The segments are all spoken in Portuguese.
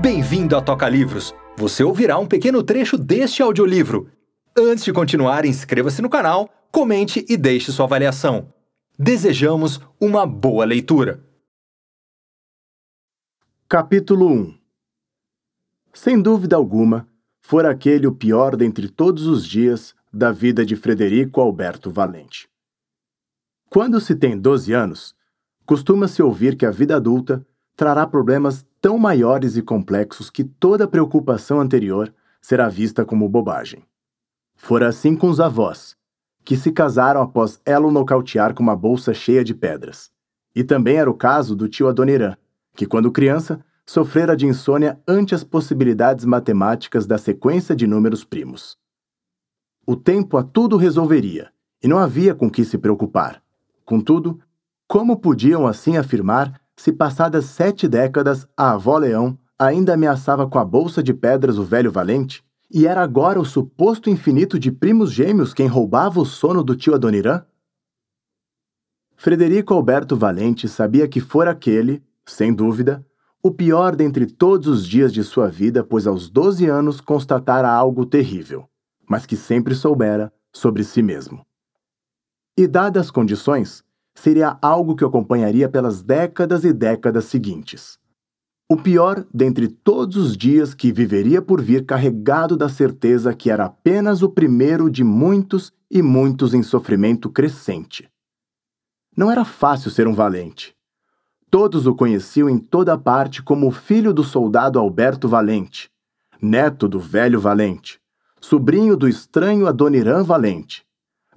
Bem-vindo à Toca Livros! Você ouvirá um pequeno trecho deste audiolivro. Antes de continuar, inscreva-se no canal, comente e deixe sua avaliação. Desejamos uma boa leitura. Capítulo 1 Sem dúvida alguma, fora aquele o pior dentre todos os dias da vida de Frederico Alberto Valente. Quando se tem 12 anos, costuma-se ouvir que a vida adulta trará problemas tão maiores e complexos que toda preocupação anterior será vista como bobagem. Fora assim com os avós, que se casaram após Ela o nocautear com uma bolsa cheia de pedras. E também era o caso do tio Adoniran, que quando criança sofrera de insônia ante as possibilidades matemáticas da sequência de números primos. O tempo a tudo resolveria, e não havia com que se preocupar. Contudo, como podiam assim afirmar se passadas sete décadas a avó Leão ainda ameaçava com a bolsa de pedras o velho valente, e era agora o suposto infinito de primos gêmeos quem roubava o sono do tio Adonirã? Frederico Alberto Valente sabia que fora aquele, sem dúvida, o pior dentre todos os dias de sua vida, pois aos 12 anos constatara algo terrível, mas que sempre soubera sobre si mesmo. E dadas as condições, seria algo que o acompanharia pelas décadas e décadas seguintes. O pior dentre todos os dias que viveria por vir carregado da certeza que era apenas o primeiro de muitos e muitos em sofrimento crescente. Não era fácil ser um valente. Todos o conheciam em toda parte como o filho do soldado Alberto Valente, neto do velho Valente, sobrinho do estranho Adoniran Valente,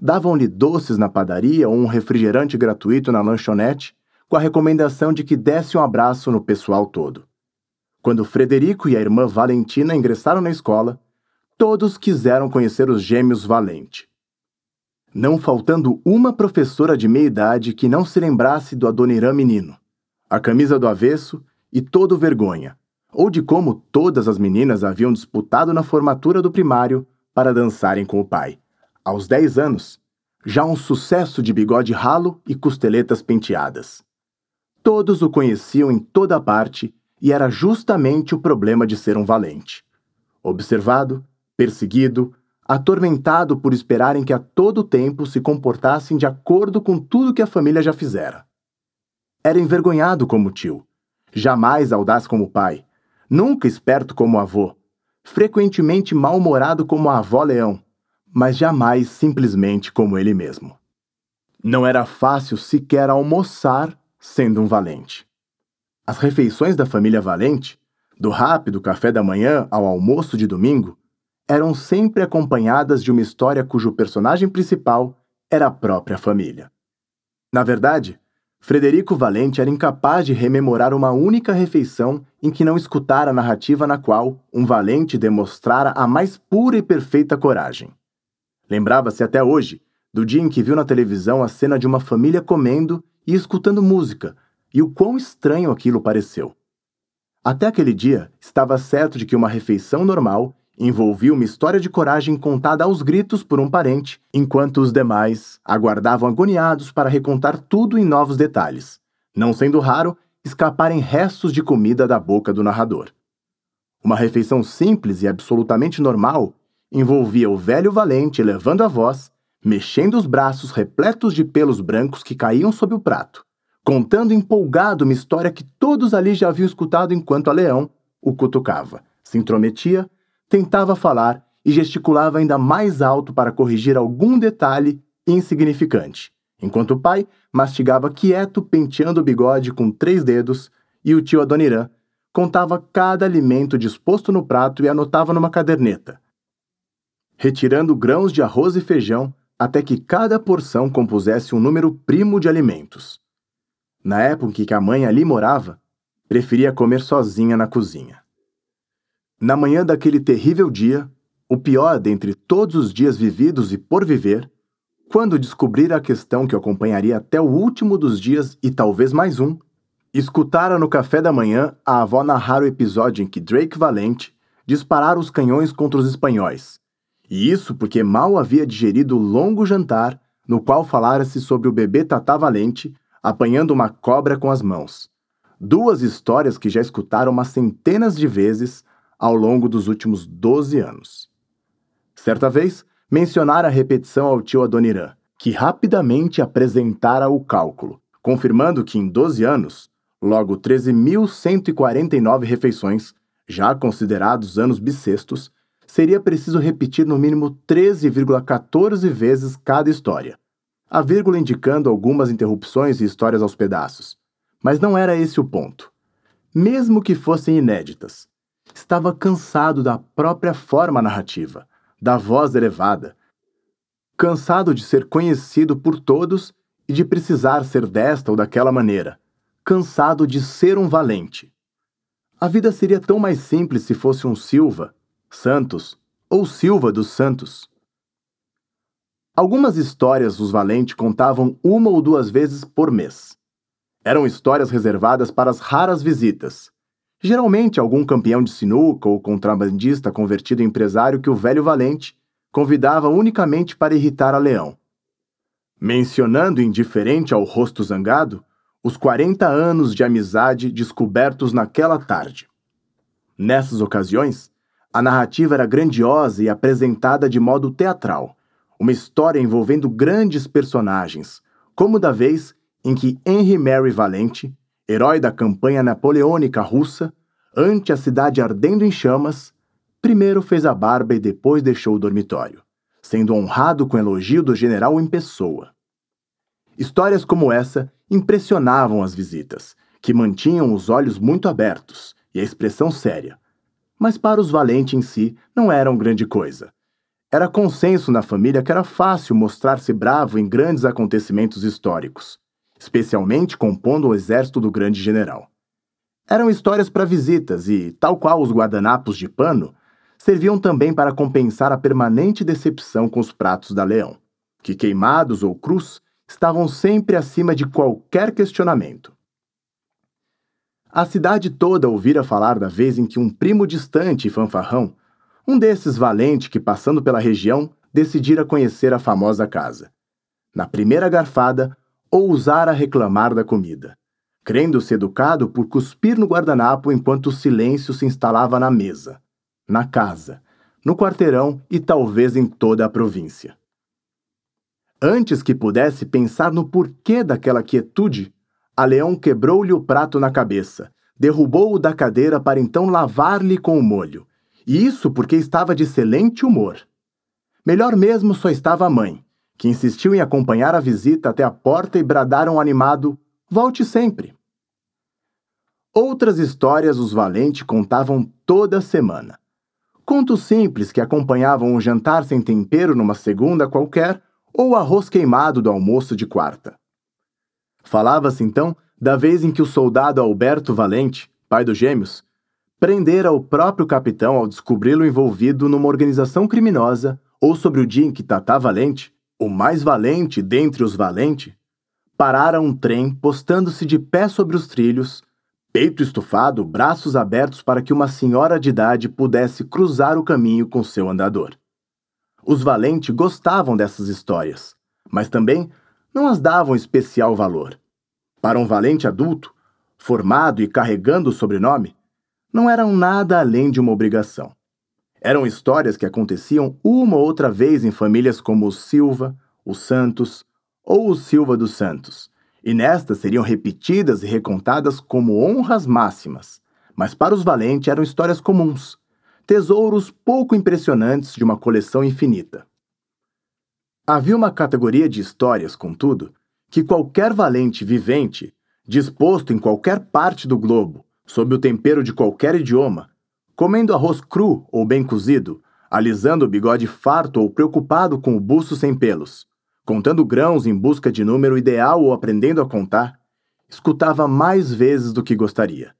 davam-lhe doces na padaria ou um refrigerante gratuito na lanchonete, com a recomendação de que desse um abraço no pessoal todo. Quando Frederico e a irmã Valentina ingressaram na escola, todos quiseram conhecer os gêmeos Valente. Não faltando uma professora de meia idade que não se lembrasse do Adoniran menino, a camisa do avesso e todo vergonha, ou de como todas as meninas haviam disputado na formatura do primário para dançarem com o pai aos 10 anos, já um sucesso de bigode ralo e costeletas penteadas. Todos o conheciam em toda parte e era justamente o problema de ser um valente. Observado, perseguido, atormentado por esperarem que a todo tempo se comportassem de acordo com tudo que a família já fizera. Era envergonhado como tio, jamais audaz como pai, nunca esperto como avô, frequentemente mal-humorado como a avó leão, mas jamais simplesmente como ele mesmo. Não era fácil sequer almoçar sendo um valente. As refeições da família Valente, do rápido café da manhã ao almoço de domingo, eram sempre acompanhadas de uma história cujo personagem principal era a própria família. Na verdade, Frederico Valente era incapaz de rememorar uma única refeição em que não escutara a narrativa na qual um valente demonstrara a mais pura e perfeita coragem. Lembrava-se até hoje do dia em que viu na televisão a cena de uma família comendo e escutando música, e o quão estranho aquilo pareceu. Até aquele dia, estava certo de que uma refeição normal envolvia uma história de coragem contada aos gritos por um parente, enquanto os demais aguardavam agoniados para recontar tudo em novos detalhes, não sendo raro escaparem restos de comida da boca do narrador. Uma refeição simples e absolutamente normal envolvia o velho valente levando a voz, mexendo os braços repletos de pelos brancos que caíam sobre o prato, contando empolgado uma história que todos ali já haviam escutado enquanto a leão o cutucava, se intrometia, tentava falar e gesticulava ainda mais alto para corrigir algum detalhe insignificante, enquanto o pai mastigava quieto, penteando o bigode com três dedos, e o tio Adoniran contava cada alimento disposto no prato e anotava numa caderneta, retirando grãos de arroz e feijão até que cada porção compusesse um número primo de alimentos. Na época em que a mãe ali morava, preferia comer sozinha na cozinha. Na manhã daquele terrível dia, o pior dentre todos os dias vividos e por viver, quando descobrir a questão que o acompanharia até o último dos dias e talvez mais um, escutara no café da manhã a avó narrar o episódio em que Drake Valente disparara os canhões contra os espanhóis, e isso porque mal havia digerido o longo jantar, no qual falara-se sobre o bebê Tatá Valente apanhando uma cobra com as mãos. Duas histórias que já escutaram umas centenas de vezes ao longo dos últimos 12 anos. Certa vez, mencionara a repetição ao tio Adoniran, que rapidamente apresentara o cálculo, confirmando que em 12 anos, logo 13.149 refeições, já considerados anos bissextos, seria preciso repetir no mínimo 13,14 vezes cada história, a vírgula indicando algumas interrupções e histórias aos pedaços. Mas não era esse o ponto. Mesmo que fossem inéditas, estava cansado da própria forma narrativa, da voz elevada. Cansado de ser conhecido por todos e de precisar ser desta ou daquela maneira. Cansado de ser um valente. A vida seria tão mais simples se fosse um Silva, Santos ou Silva dos Santos. Algumas histórias os Valente contavam uma ou duas vezes por mês. Eram histórias reservadas para as raras visitas. Geralmente, algum campeão de sinuca ou contrabandista convertido em empresário que o velho Valente convidava unicamente para irritar a Leão. Mencionando indiferente ao rosto zangado, os 40 anos de amizade descobertos naquela tarde. Nessas ocasiões, a narrativa era grandiosa e apresentada de modo teatral, uma história envolvendo grandes personagens, como da vez em que Henry Mary Valente, herói da campanha napoleônica russa, ante a cidade ardendo em chamas, primeiro fez a barba e depois deixou o dormitório, sendo honrado com elogio do general em pessoa. Histórias como essa impressionavam as visitas, que mantinham os olhos muito abertos e a expressão séria, mas para os valentes em si não eram grande coisa. Era consenso na família que era fácil mostrar-se bravo em grandes acontecimentos históricos, especialmente compondo o exército do grande general. Eram histórias para visitas e, tal qual os guardanapos de pano, serviam também para compensar a permanente decepção com os pratos da Leão, que queimados ou crus estavam sempre acima de qualquer questionamento. A cidade toda ouvira falar da vez em que um primo distante e fanfarrão, um desses valente que passando pela região, decidira conhecer a famosa casa. Na primeira garfada, ousara reclamar da comida, crendo-se educado por cuspir no guardanapo enquanto o silêncio se instalava na mesa, na casa, no quarteirão e talvez em toda a província. Antes que pudesse pensar no porquê daquela quietude, a leão quebrou-lhe o prato na cabeça, derrubou-o da cadeira para então lavar-lhe com o molho. E isso porque estava de excelente humor. Melhor mesmo só estava a mãe, que insistiu em acompanhar a visita até a porta e bradaram animado: Volte sempre! Outras histórias os valentes contavam toda semana. Contos simples que acompanhavam o jantar sem tempero numa segunda qualquer ou o arroz queimado do almoço de quarta. Falava-se então da vez em que o soldado Alberto Valente, pai dos gêmeos, prendera o próprio capitão ao descobri-lo envolvido numa organização criminosa ou sobre o dia em que Tatá Valente, o mais valente dentre os valentes, parara um trem postando-se de pé sobre os trilhos, peito estufado, braços abertos para que uma senhora de idade pudesse cruzar o caminho com seu andador. Os valentes gostavam dessas histórias, mas também não as davam especial valor. Para um valente adulto, formado e carregando o sobrenome, não eram nada além de uma obrigação. Eram histórias que aconteciam uma ou outra vez em famílias como o Silva, o Santos ou o Silva dos Santos, e nestas seriam repetidas e recontadas como honras máximas. Mas para os valentes eram histórias comuns, tesouros pouco impressionantes de uma coleção infinita. Havia uma categoria de histórias, contudo, que qualquer valente vivente, disposto em qualquer parte do globo, sob o tempero de qualquer idioma, comendo arroz cru ou bem cozido, alisando o bigode farto ou preocupado com o buço sem pelos, contando grãos em busca de número ideal ou aprendendo a contar, escutava mais vezes do que gostaria.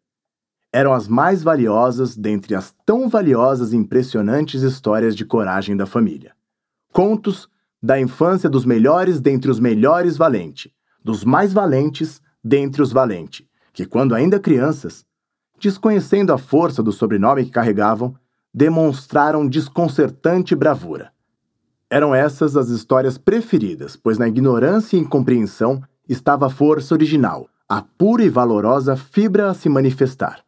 Eram as mais valiosas dentre as tão valiosas e impressionantes histórias de coragem da família. Contos da infância dos melhores dentre os melhores valente, dos mais valentes dentre os valente, que quando ainda crianças, desconhecendo a força do sobrenome que carregavam, demonstraram desconcertante bravura. Eram essas as histórias preferidas, pois na ignorância e incompreensão estava a força original, a pura e valorosa fibra a se manifestar.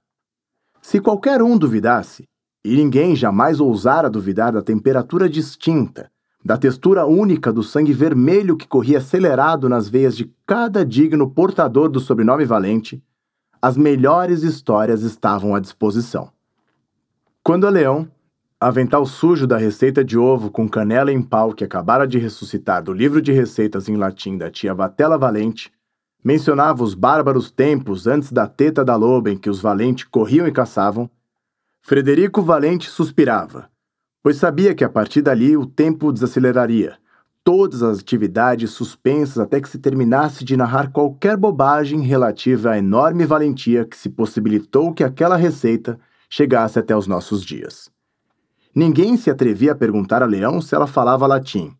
Se qualquer um duvidasse, e ninguém jamais ousara duvidar da temperatura distinta, da textura única do sangue vermelho que corria acelerado nas veias de cada digno portador do sobrenome Valente, as melhores histórias estavam à disposição. Quando a Leão, avental sujo da receita de ovo com canela em pau que acabara de ressuscitar do livro de receitas em latim da tia Vatela Valente, mencionava os bárbaros tempos antes da teta da loba em que os Valente corriam e caçavam, Frederico Valente suspirava – pois sabia que a partir dali o tempo desaceleraria. Todas as atividades suspensas até que se terminasse de narrar qualquer bobagem relativa à enorme valentia que se possibilitou que aquela receita chegasse até os nossos dias. Ninguém se atrevia a perguntar a Leão se ela falava latim.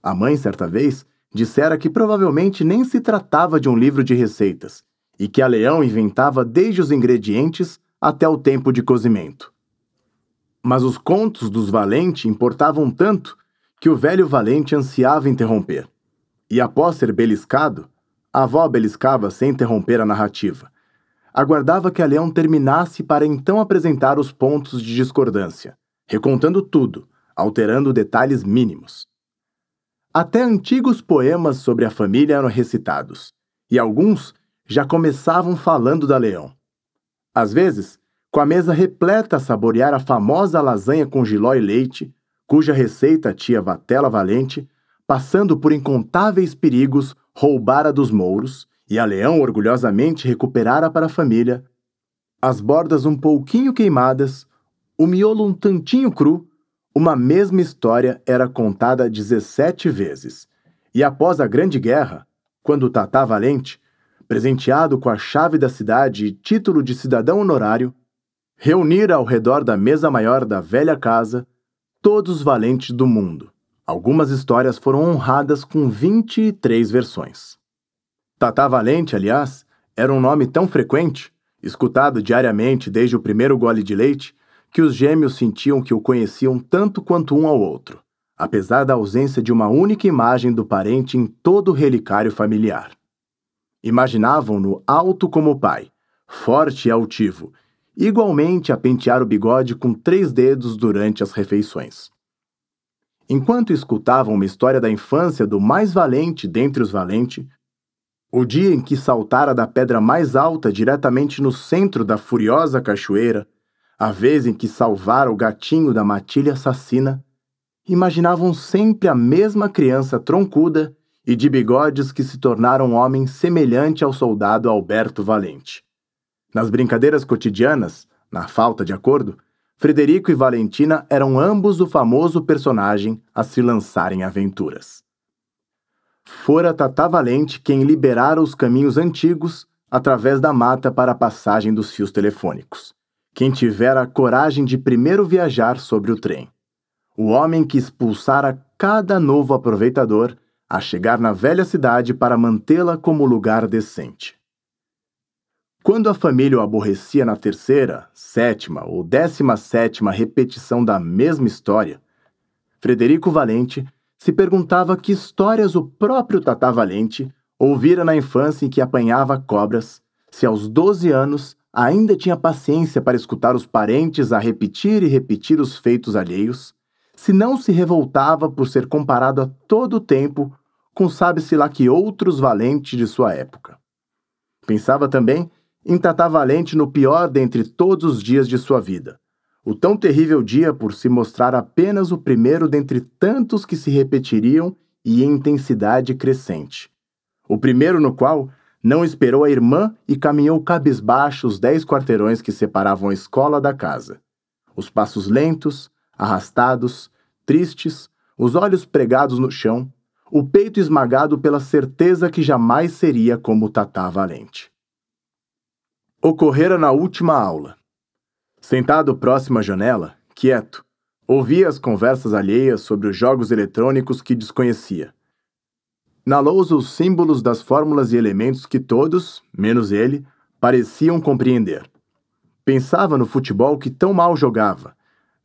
A mãe, certa vez, dissera que provavelmente nem se tratava de um livro de receitas e que a Leão inventava desde os ingredientes até o tempo de cozimento. Mas os contos dos Valente importavam tanto que o velho Valente ansiava interromper. E após ser beliscado, a avó beliscava sem interromper a narrativa. Aguardava que a Leão terminasse para então apresentar os pontos de discordância, recontando tudo, alterando detalhes mínimos. Até antigos poemas sobre a família eram recitados, e alguns já começavam falando da Leão. Às vezes, com a mesa repleta a saborear a famosa lasanha com giló e leite, cuja receita a tia Vatela Valente, passando por incontáveis perigos, roubara dos mouros, e a Leão orgulhosamente recuperara para a família, as bordas um pouquinho queimadas, o miolo um tantinho cru, uma mesma história era contada 17 vezes. E após a Grande Guerra, quando o Tatá Valente, presenteado com a chave da cidade e título de cidadão honorário, Reunir ao redor da mesa maior da velha casa todos os valentes do mundo. Algumas histórias foram honradas com 23 versões. Tatá Valente, aliás, era um nome tão frequente, escutado diariamente desde o primeiro gole de leite, que os gêmeos sentiam que o conheciam tanto quanto um ao outro, apesar da ausência de uma única imagem do parente em todo o relicário familiar. Imaginavam-no alto como o pai, forte e altivo, igualmente a pentear o bigode com três dedos durante as refeições. Enquanto escutavam uma história da infância do mais valente dentre os valentes, o dia em que saltara da pedra mais alta diretamente no centro da furiosa cachoeira, a vez em que salvara o gatinho da matilha assassina, imaginavam sempre a mesma criança troncuda e de bigodes que se tornaram um homem semelhante ao soldado Alberto Valente. Nas brincadeiras cotidianas, na falta de acordo, Frederico e Valentina eram ambos o famoso personagem a se lançar em aventuras. Fora Tata Valente quem liberara os caminhos antigos através da mata para a passagem dos fios telefônicos. Quem tivera a coragem de primeiro viajar sobre o trem. O homem que expulsara cada novo aproveitador a chegar na velha cidade para mantê-la como lugar decente. Quando a família o aborrecia na terceira, sétima ou décima sétima repetição da mesma história, Frederico Valente se perguntava que histórias o próprio Tata Valente ouvira na infância em que apanhava cobras, se aos 12 anos ainda tinha paciência para escutar os parentes a repetir e repetir os feitos alheios, se não se revoltava por ser comparado a todo o tempo com sabe-se lá que outros valentes de sua época. Pensava também em Intatá Valente no pior dentre todos os dias de sua vida. O tão terrível dia por se mostrar apenas o primeiro dentre tantos que se repetiriam e em intensidade crescente. O primeiro no qual não esperou a irmã e caminhou cabisbaixo os dez quarteirões que separavam a escola da casa. Os passos lentos, arrastados, tristes, os olhos pregados no chão, o peito esmagado pela certeza que jamais seria como Tatá Valente ocorrera na última aula. Sentado próximo à janela, quieto, ouvia as conversas alheias sobre os jogos eletrônicos que desconhecia. Na lousa, os símbolos das fórmulas e elementos que todos, menos ele, pareciam compreender. Pensava no futebol que tão mal jogava,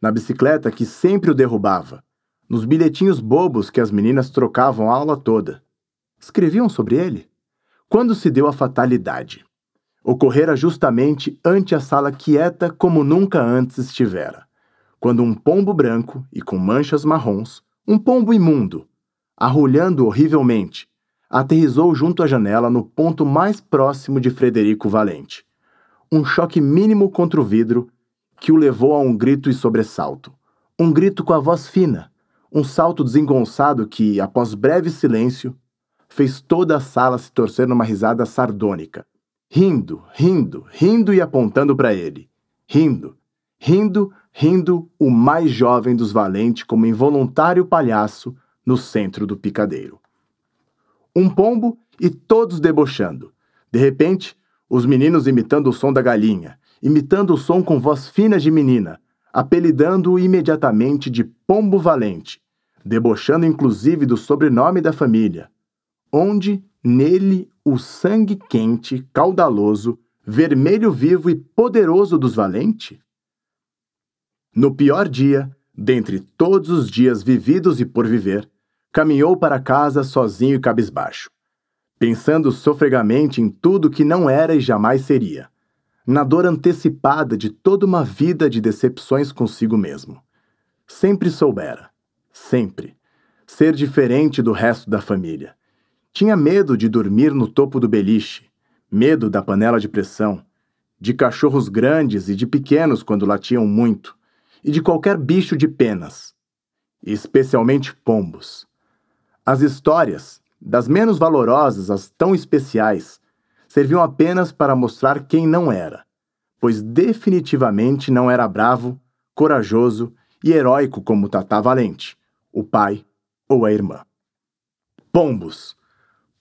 na bicicleta que sempre o derrubava, nos bilhetinhos bobos que as meninas trocavam a aula toda. Escreviam sobre ele? Quando se deu a fatalidade? ocorrera justamente ante a sala quieta como nunca antes estivera, quando um pombo branco e com manchas marrons, um pombo imundo, arrulhando horrivelmente, aterrizou junto à janela no ponto mais próximo de Frederico Valente. Um choque mínimo contra o vidro que o levou a um grito e sobressalto. Um grito com a voz fina, um salto desengonçado que, após breve silêncio, fez toda a sala se torcer numa risada sardônica, rindo, rindo, rindo e apontando para ele. Rindo, rindo, rindo, o mais jovem dos valentes como involuntário palhaço no centro do picadeiro. Um pombo e todos debochando. De repente, os meninos imitando o som da galinha, imitando o som com voz fina de menina, apelidando-o imediatamente de Pombo Valente, debochando inclusive do sobrenome da família, onde Nele, o sangue quente, caudaloso, vermelho vivo e poderoso dos valentes? No pior dia, dentre todos os dias vividos e por viver, caminhou para casa sozinho e cabisbaixo, pensando sofregamente em tudo que não era e jamais seria, na dor antecipada de toda uma vida de decepções consigo mesmo. Sempre soubera, sempre, ser diferente do resto da família tinha medo de dormir no topo do beliche, medo da panela de pressão, de cachorros grandes e de pequenos quando latiam muito, e de qualquer bicho de penas, especialmente pombos. As histórias, das menos valorosas às tão especiais, serviam apenas para mostrar quem não era, pois definitivamente não era bravo, corajoso e heróico como Tatá Valente, o pai ou a irmã. Pombos,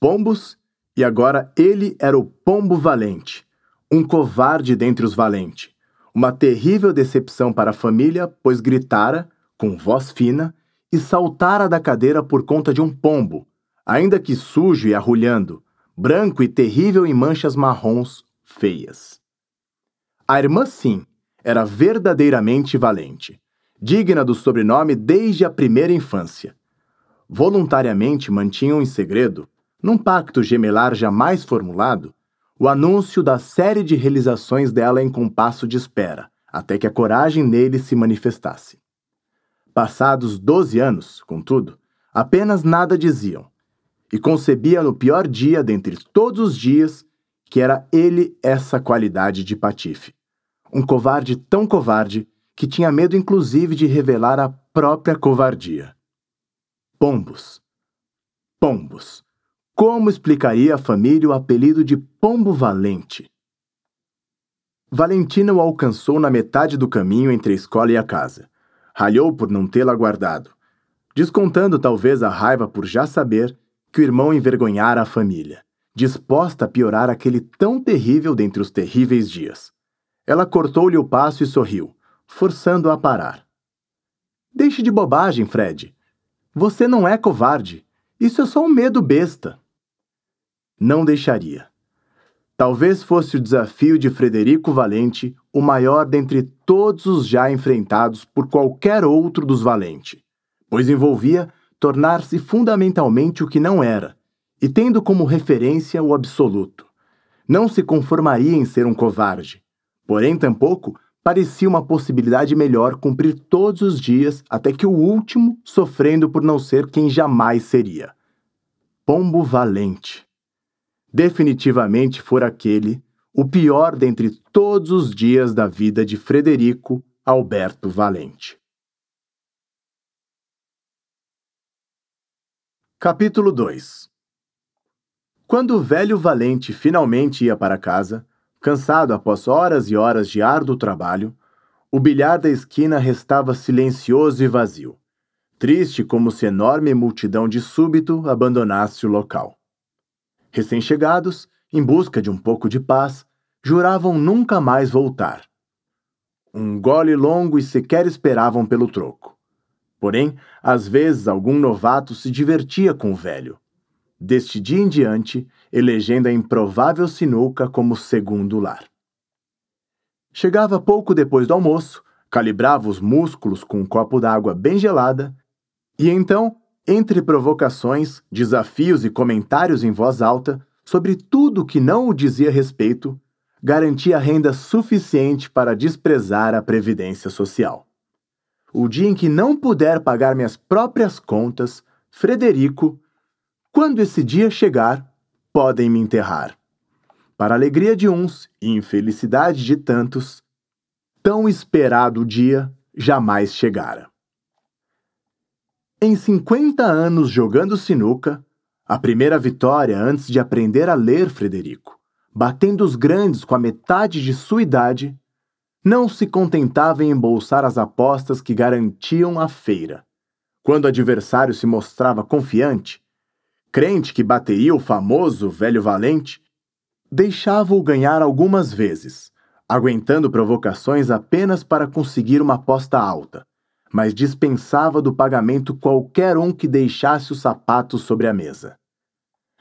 pombos e agora ele era o pombo valente, um covarde dentre os valentes. Uma terrível decepção para a família, pois gritara, com voz fina, e saltara da cadeira por conta de um pombo, ainda que sujo e arrulhando, branco e terrível em manchas marrons feias. A irmã, sim, era verdadeiramente valente, digna do sobrenome desde a primeira infância. Voluntariamente mantinham em segredo num pacto gemelar jamais formulado, o anúncio da série de realizações dela em compasso de espera, até que a coragem nele se manifestasse. Passados doze anos, contudo, apenas nada diziam, e concebia no pior dia dentre todos os dias que era ele essa qualidade de patife. Um covarde tão covarde que tinha medo inclusive de revelar a própria covardia. Pombos. Pombos. Como explicaria a família o apelido de Pombo Valente? Valentina o alcançou na metade do caminho entre a escola e a casa. Ralhou por não tê-la guardado, descontando talvez a raiva por já saber que o irmão envergonhara a família, disposta a piorar aquele tão terrível dentre os terríveis dias. Ela cortou-lhe o passo e sorriu, forçando a a parar. Deixe de bobagem, Fred. Você não é covarde. Isso é só um medo besta não deixaria. Talvez fosse o desafio de Frederico Valente o maior dentre todos os já enfrentados por qualquer outro dos Valente, pois envolvia tornar-se fundamentalmente o que não era, e tendo como referência o absoluto. Não se conformaria em ser um covarde, porém, tampouco parecia uma possibilidade melhor cumprir todos os dias até que o último sofrendo por não ser quem jamais seria. Pombo Valente definitivamente for aquele, o pior dentre todos os dias da vida de Frederico Alberto Valente. Capítulo 2 Quando o velho Valente finalmente ia para casa, cansado após horas e horas de árduo trabalho, o bilhar da esquina restava silencioso e vazio, triste como se enorme multidão de súbito abandonasse o local. Recém-chegados, em busca de um pouco de paz, juravam nunca mais voltar. Um gole longo e sequer esperavam pelo troco. Porém, às vezes algum novato se divertia com o velho. Deste dia em diante, elegendo a improvável sinuca como segundo lar. Chegava pouco depois do almoço, calibrava os músculos com um copo d'água bem gelada e então entre provocações, desafios e comentários em voz alta sobre tudo que não o dizia respeito, garantia renda suficiente para desprezar a previdência social. O dia em que não puder pagar minhas próprias contas, Frederico, quando esse dia chegar, podem me enterrar. Para alegria de uns e infelicidade de tantos, tão esperado dia jamais chegara. Em 50 anos jogando sinuca, a primeira vitória antes de aprender a ler Frederico, batendo os grandes com a metade de sua idade, não se contentava em embolsar as apostas que garantiam a feira. Quando o adversário se mostrava confiante, crente que bateria o famoso velho valente, deixava-o ganhar algumas vezes, aguentando provocações apenas para conseguir uma aposta alta, mas dispensava do pagamento qualquer um que deixasse os sapatos sobre a mesa.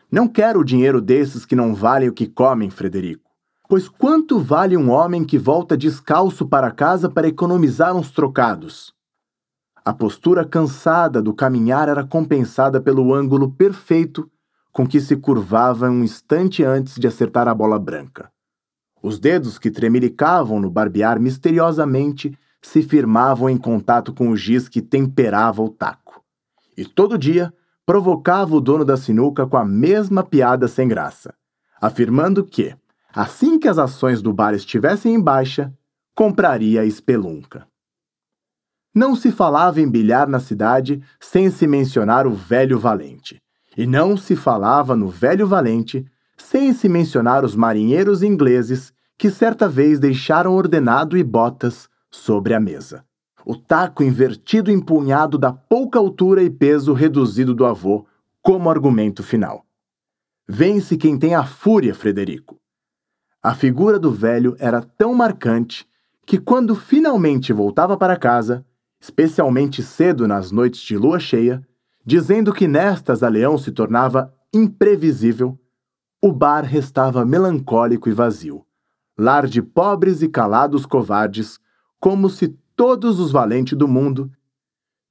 Não quero o dinheiro desses que não valem o que comem, Frederico. Pois quanto vale um homem que volta descalço para casa para economizar uns trocados? A postura cansada do caminhar era compensada pelo ângulo perfeito com que se curvava um instante antes de acertar a bola branca. Os dedos que tremelicavam no barbear misteriosamente se firmavam em contato com o giz que temperava o taco. E todo dia provocava o dono da sinuca com a mesma piada sem graça, afirmando que, assim que as ações do bar estivessem em baixa, compraria a espelunca. Não se falava em bilhar na cidade sem se mencionar o velho valente, e não se falava no velho valente sem se mencionar os marinheiros ingleses que certa vez deixaram ordenado e botas sobre a mesa. O taco invertido empunhado da pouca altura e peso reduzido do avô como argumento final. Vence quem tem a fúria, Frederico. A figura do velho era tão marcante que, quando finalmente voltava para casa, especialmente cedo nas noites de lua cheia, dizendo que nestas a Leão se tornava imprevisível, o bar restava melancólico e vazio, lar de pobres e calados covardes como se todos os valentes do mundo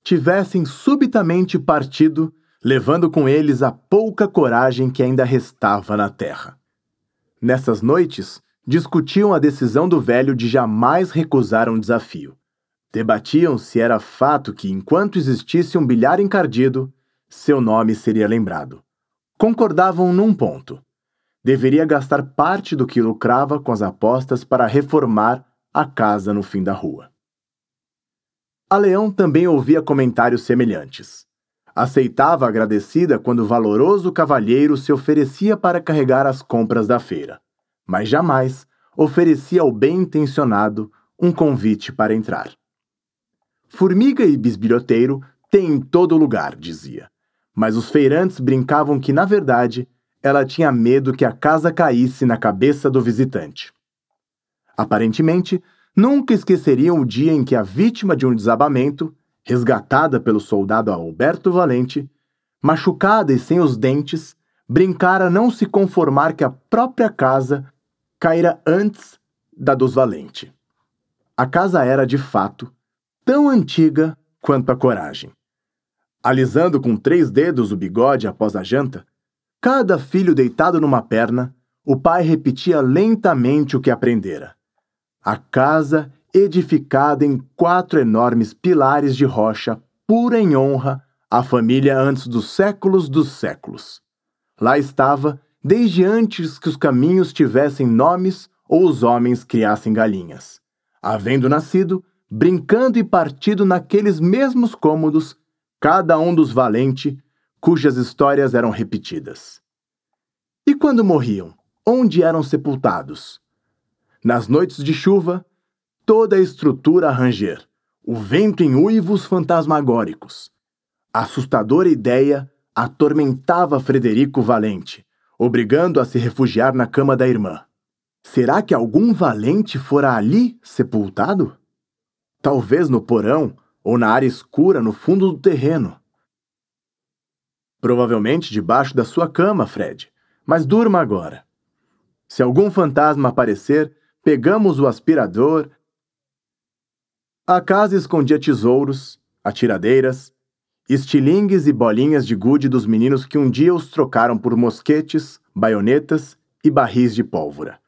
tivessem subitamente partido, levando com eles a pouca coragem que ainda restava na terra. Nessas noites, discutiam a decisão do velho de jamais recusar um desafio. Debatiam se era fato que, enquanto existisse um bilhar encardido, seu nome seria lembrado. Concordavam num ponto: deveria gastar parte do que lucrava com as apostas para reformar a casa no fim da rua. A Leão também ouvia comentários semelhantes. Aceitava agradecida quando o valoroso cavalheiro se oferecia para carregar as compras da feira, mas jamais oferecia ao bem-intencionado um convite para entrar. Formiga e bisbilhoteiro tem em todo lugar, dizia. Mas os feirantes brincavam que, na verdade, ela tinha medo que a casa caísse na cabeça do visitante. Aparentemente, nunca esqueceriam o dia em que a vítima de um desabamento, resgatada pelo soldado Alberto Valente, machucada e sem os dentes, brincara não se conformar que a própria casa caíra antes da dos Valente. A casa era, de fato, tão antiga quanto a coragem. Alisando com três dedos o bigode após a janta, cada filho deitado numa perna, o pai repetia lentamente o que aprendera. A casa, edificada em quatro enormes pilares de rocha, pura em honra à família antes dos séculos dos séculos. Lá estava, desde antes que os caminhos tivessem nomes ou os homens criassem galinhas. Havendo nascido, brincando e partido naqueles mesmos cômodos, cada um dos valente, cujas histórias eram repetidas. E quando morriam, onde eram sepultados? Nas noites de chuva, toda a estrutura a ranger, o vento em uivos fantasmagóricos. A assustadora ideia atormentava Frederico Valente, obrigando a se refugiar na cama da irmã. Será que algum valente fora ali sepultado? Talvez no porão ou na área escura no fundo do terreno. Provavelmente debaixo da sua cama, Fred, mas durma agora. Se algum fantasma aparecer, pegamos o aspirador. A casa escondia tesouros, atiradeiras, estilingues e bolinhas de gude dos meninos que um dia os trocaram por mosquetes, baionetas e barris de pólvora.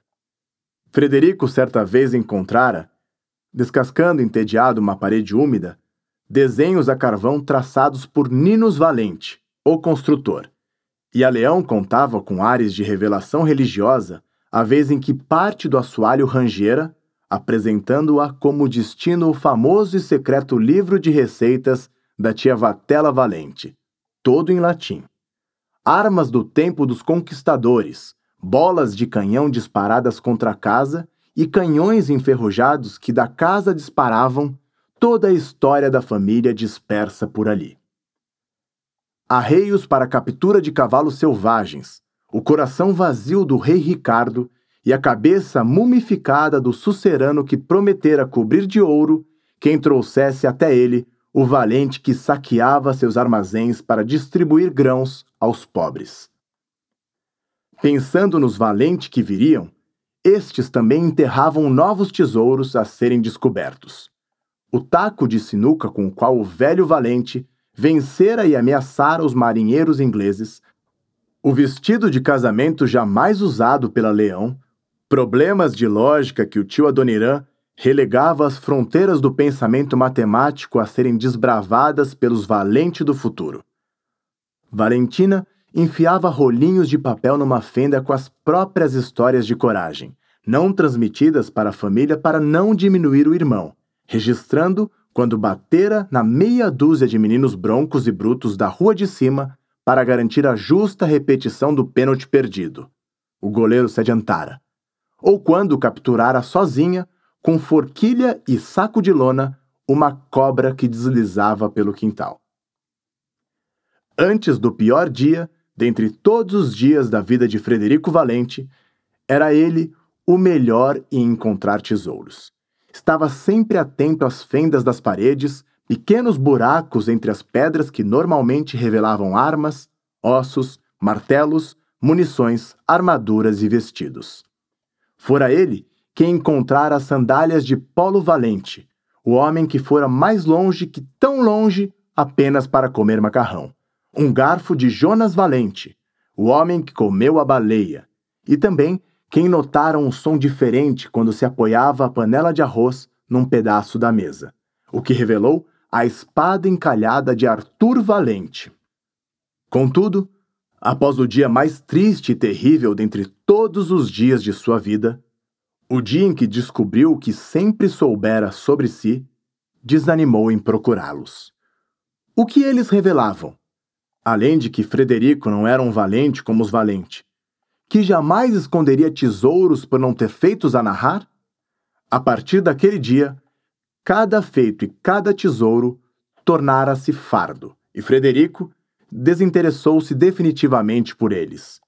Frederico certa vez encontrara, descascando entediado uma parede úmida, desenhos a carvão traçados por Ninos Valente, o construtor. E a Leão contava com ares de revelação religiosa a vez em que parte do assoalho rangera, apresentando-a como destino o famoso e secreto livro de receitas da tia Vatela Valente, todo em latim. Armas do tempo dos conquistadores, bolas de canhão disparadas contra a casa e canhões enferrujados que da casa disparavam toda a história da família dispersa por ali. Arreios para captura de cavalos selvagens, o coração vazio do rei Ricardo e a cabeça mumificada do sucerano que prometera cobrir de ouro quem trouxesse até ele o valente que saqueava seus armazéns para distribuir grãos aos pobres. Pensando nos valentes que viriam, estes também enterravam novos tesouros a serem descobertos. O taco de sinuca com o qual o velho valente vencera e ameaçara os marinheiros ingleses o vestido de casamento jamais usado pela Leão, problemas de lógica que o tio Adoniran relegava às fronteiras do pensamento matemático a serem desbravadas pelos valentes do futuro. Valentina enfiava rolinhos de papel numa fenda com as próprias histórias de coragem, não transmitidas para a família para não diminuir o irmão, registrando quando batera na meia dúzia de meninos broncos e brutos da rua de cima para garantir a justa repetição do pênalti perdido. O goleiro se adiantara. Ou quando capturara sozinha, com forquilha e saco de lona, uma cobra que deslizava pelo quintal. Antes do pior dia, dentre todos os dias da vida de Frederico Valente, era ele o melhor em encontrar tesouros. Estava sempre atento às fendas das paredes pequenos buracos entre as pedras que normalmente revelavam armas, ossos, martelos, munições, armaduras e vestidos. Fora ele quem encontrara as sandálias de Polo Valente, o homem que fora mais longe que tão longe apenas para comer macarrão. Um garfo de Jonas Valente, o homem que comeu a baleia, e também quem notara um som diferente quando se apoiava a panela de arroz num pedaço da mesa, o que revelou a Espada Encalhada de Arthur Valente. Contudo, após o dia mais triste e terrível dentre todos os dias de sua vida, o dia em que descobriu o que sempre soubera sobre si, desanimou em procurá-los. O que eles revelavam? Além de que Frederico não era um valente como os valentes, que jamais esconderia tesouros por não ter feitos a narrar? A partir daquele dia, cada feito e cada tesouro tornara-se fardo, e Frederico desinteressou-se definitivamente por eles.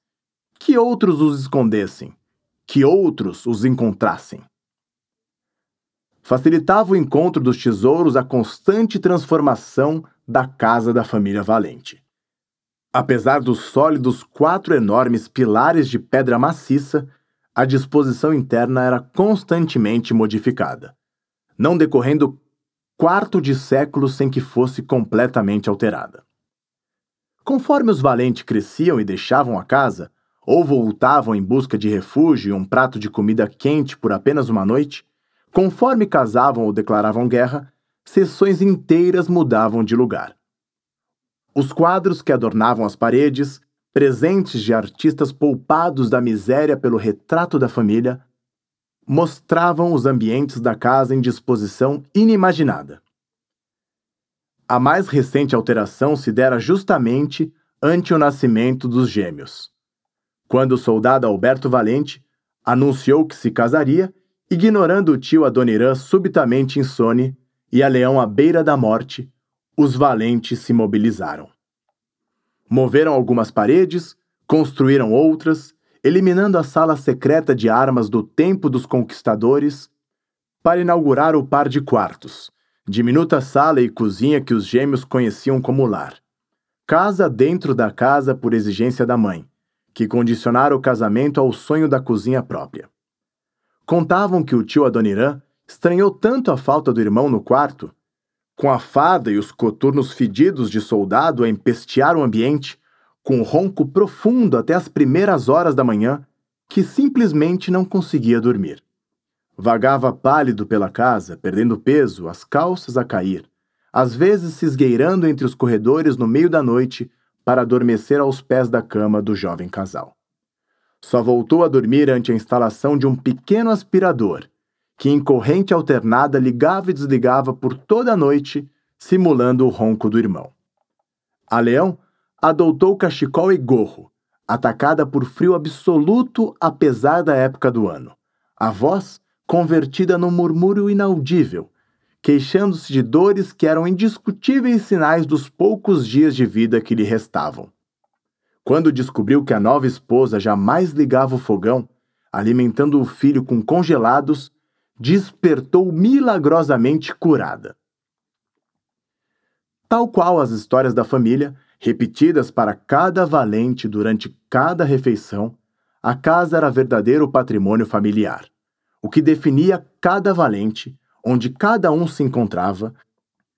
Que outros os escondessem, que outros os encontrassem. Facilitava o encontro dos tesouros a constante transformação da casa da família Valente. Apesar dos sólidos quatro enormes pilares de pedra maciça, a disposição interna era constantemente modificada não decorrendo quarto de século sem que fosse completamente alterada. Conforme os valentes cresciam e deixavam a casa, ou voltavam em busca de refúgio e um prato de comida quente por apenas uma noite, conforme casavam ou declaravam guerra, seções inteiras mudavam de lugar. Os quadros que adornavam as paredes, presentes de artistas poupados da miséria pelo retrato da família, mostravam os ambientes da casa em disposição inimaginada. A mais recente alteração se dera justamente ante o nascimento dos gêmeos. Quando o soldado Alberto Valente anunciou que se casaria, ignorando o tio Adonirã subitamente insone e a leão à beira da morte, os valentes se mobilizaram. Moveram algumas paredes, construíram outras eliminando a sala secreta de armas do tempo dos conquistadores, para inaugurar o par de quartos, diminuta sala e cozinha que os gêmeos conheciam como lar. Casa dentro da casa por exigência da mãe, que condicionara o casamento ao sonho da cozinha própria. Contavam que o tio Adoniran estranhou tanto a falta do irmão no quarto, com a fada e os coturnos fedidos de soldado a empestear o ambiente, com um ronco profundo até as primeiras horas da manhã, que simplesmente não conseguia dormir. Vagava pálido pela casa, perdendo peso, as calças a cair, às vezes se esgueirando entre os corredores no meio da noite para adormecer aos pés da cama do jovem casal. Só voltou a dormir ante a instalação de um pequeno aspirador, que em corrente alternada ligava e desligava por toda a noite, simulando o ronco do irmão. A Leão adotou cachecol e gorro, atacada por frio absoluto apesar da época do ano. A voz convertida num murmúrio inaudível, queixando-se de dores que eram indiscutíveis sinais dos poucos dias de vida que lhe restavam. Quando descobriu que a nova esposa jamais ligava o fogão, alimentando o filho com congelados, despertou milagrosamente curada. Tal qual as histórias da família, repetidas para cada valente durante cada refeição, a casa era verdadeiro patrimônio familiar, o que definia cada valente, onde cada um se encontrava,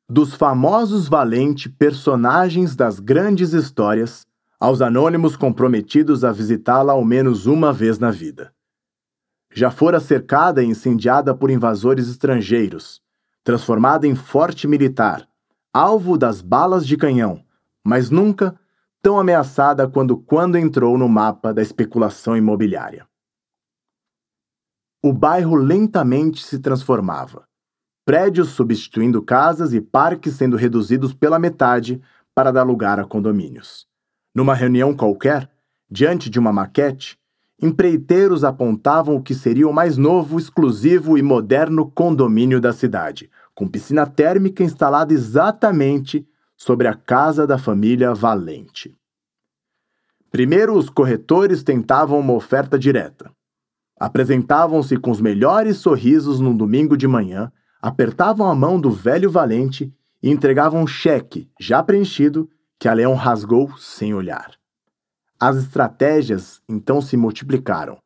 dos famosos valente personagens das grandes histórias aos anônimos comprometidos a visitá-la ao menos uma vez na vida. Já fora cercada e incendiada por invasores estrangeiros, transformada em forte militar, alvo das balas de canhão, mas nunca tão ameaçada quando quando entrou no mapa da especulação imobiliária. O bairro lentamente se transformava. Prédios substituindo casas e parques sendo reduzidos pela metade para dar lugar a condomínios. Numa reunião qualquer, diante de uma maquete, empreiteiros apontavam o que seria o mais novo, exclusivo e moderno condomínio da cidade, com piscina térmica instalada exatamente sobre a casa da família Valente. Primeiro, os corretores tentavam uma oferta direta. Apresentavam-se com os melhores sorrisos num domingo de manhã, apertavam a mão do velho Valente e entregavam um cheque já preenchido que a Leão rasgou sem olhar. As estratégias então se multiplicaram.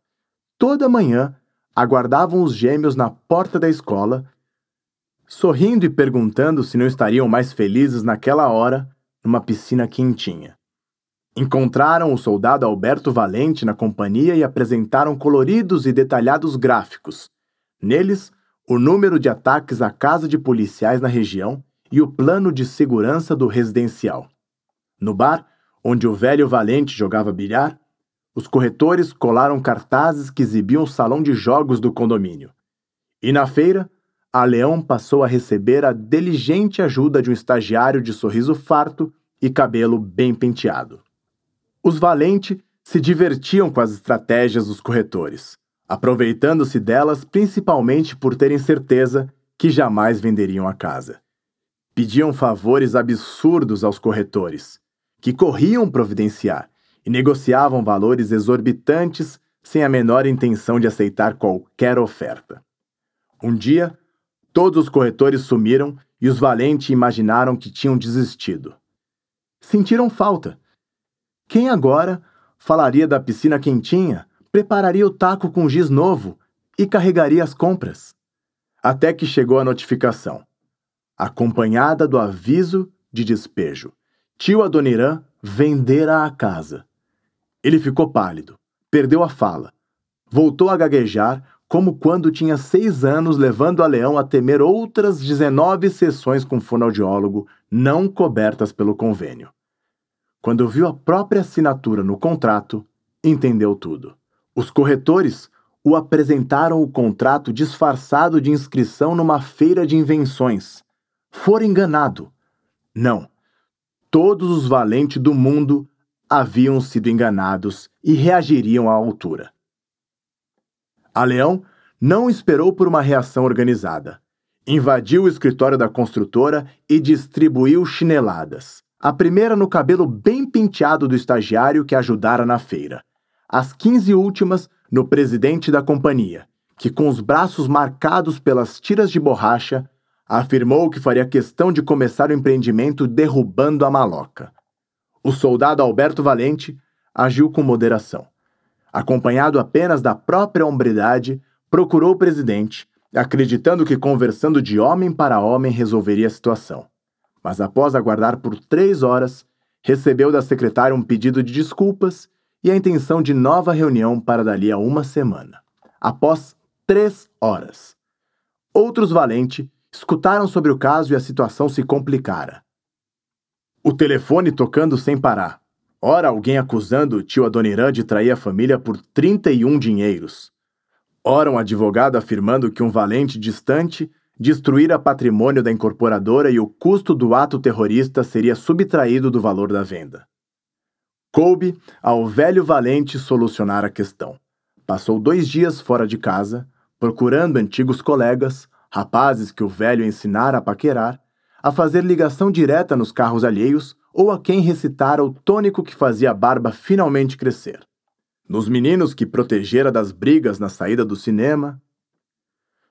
Toda manhã, aguardavam os gêmeos na porta da escola sorrindo e perguntando se não estariam mais felizes naquela hora numa piscina quentinha. Encontraram o soldado Alberto Valente na companhia e apresentaram coloridos e detalhados gráficos. Neles, o número de ataques à casa de policiais na região e o plano de segurança do residencial. No bar, onde o velho Valente jogava bilhar, os corretores colaram cartazes que exibiam o salão de jogos do condomínio. E na feira, a Leão passou a receber a diligente ajuda de um estagiário de sorriso farto e cabelo bem penteado. Os Valente se divertiam com as estratégias dos corretores, aproveitando-se delas principalmente por terem certeza que jamais venderiam a casa. Pediam favores absurdos aos corretores, que corriam providenciar e negociavam valores exorbitantes sem a menor intenção de aceitar qualquer oferta. Um dia, Todos os corretores sumiram e os valentes imaginaram que tinham desistido. Sentiram falta. Quem agora falaria da piscina quentinha, prepararia o taco com giz novo e carregaria as compras? Até que chegou a notificação, acompanhada do aviso de despejo. Tio Adonirã vendera a casa. Ele ficou pálido, perdeu a fala, voltou a gaguejar como quando tinha seis anos, levando a Leão a temer outras 19 sessões com fonoaudiólogo não cobertas pelo convênio. Quando viu a própria assinatura no contrato, entendeu tudo. Os corretores o apresentaram o contrato disfarçado de inscrição numa feira de invenções. Fora enganado. Não. Todos os valentes do mundo haviam sido enganados e reagiriam à altura. A Leão não esperou por uma reação organizada. Invadiu o escritório da construtora e distribuiu chineladas. A primeira no cabelo bem penteado do estagiário que ajudara na feira. As 15 últimas no presidente da companhia, que, com os braços marcados pelas tiras de borracha, afirmou que faria questão de começar o empreendimento derrubando a maloca. O soldado Alberto Valente agiu com moderação. Acompanhado apenas da própria hombridade, procurou o presidente, acreditando que conversando de homem para homem resolveria a situação. Mas após aguardar por três horas, recebeu da secretária um pedido de desculpas e a intenção de nova reunião para dali a uma semana. Após três horas. Outros valente escutaram sobre o caso e a situação se complicara. O telefone tocando sem parar. Ora alguém acusando o tio Adonirã de trair a família por 31 dinheiros. Ora, um advogado afirmando que um valente distante destruíra patrimônio da incorporadora e o custo do ato terrorista seria subtraído do valor da venda. Coube ao velho valente solucionar a questão. Passou dois dias fora de casa, procurando antigos colegas, rapazes que o velho ensinara a paquerar, a fazer ligação direta nos carros alheios ou a quem recitara o tônico que fazia a barba finalmente crescer nos meninos que protegera das brigas na saída do cinema,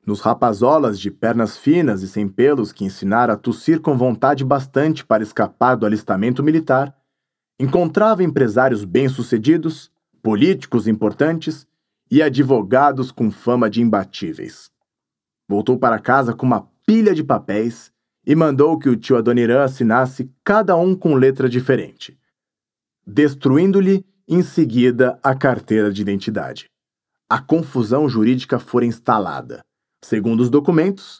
nos rapazolas de pernas finas e sem pelos que ensinara a tossir com vontade bastante para escapar do alistamento militar, encontrava empresários bem-sucedidos, políticos importantes e advogados com fama de imbatíveis. Voltou para casa com uma pilha de papéis e mandou que o tio Adoniran assinasse cada um com letra diferente, destruindo-lhe em seguida a carteira de identidade. A confusão jurídica foi instalada. Segundo os documentos,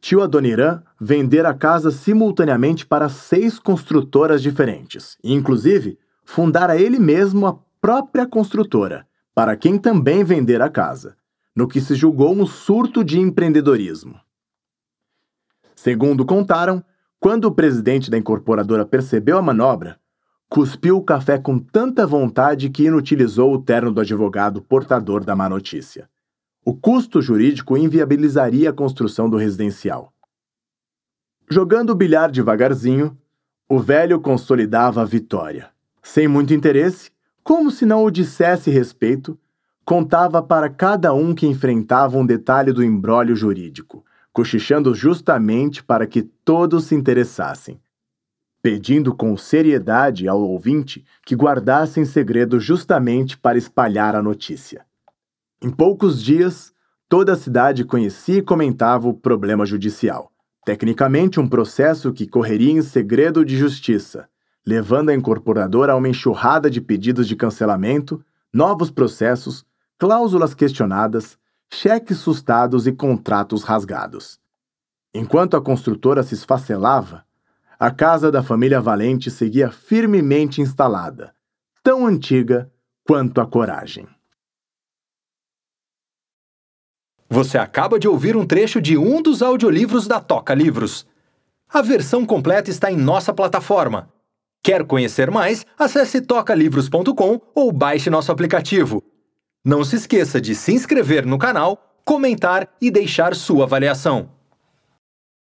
tio Adoniran vender a casa simultaneamente para seis construtoras diferentes, e inclusive fundara ele mesmo a própria construtora, para quem também vender a casa, no que se julgou um surto de empreendedorismo. Segundo contaram, quando o presidente da incorporadora percebeu a manobra, cuspiu o café com tanta vontade que inutilizou o terno do advogado portador da má notícia. O custo jurídico inviabilizaria a construção do residencial. Jogando o bilhar devagarzinho, o velho consolidava a vitória. Sem muito interesse, como se não o dissesse respeito, contava para cada um que enfrentava um detalhe do embrólio jurídico, cochichando justamente para que todos se interessassem pedindo com seriedade ao ouvinte que guardasse em segredo justamente para espalhar a notícia. Em poucos dias, toda a cidade conhecia e comentava o problema judicial. Tecnicamente, um processo que correria em segredo de justiça, levando a incorporadora a uma enxurrada de pedidos de cancelamento, novos processos, cláusulas questionadas, cheques sustados e contratos rasgados. Enquanto a construtora se esfacelava, a casa da família Valente seguia firmemente instalada, tão antiga quanto a coragem. Você acaba de ouvir um trecho de um dos audiolivros da Toca Livros. A versão completa está em nossa plataforma. Quer conhecer mais? Acesse tocalivros.com ou baixe nosso aplicativo. Não se esqueça de se inscrever no canal, comentar e deixar sua avaliação.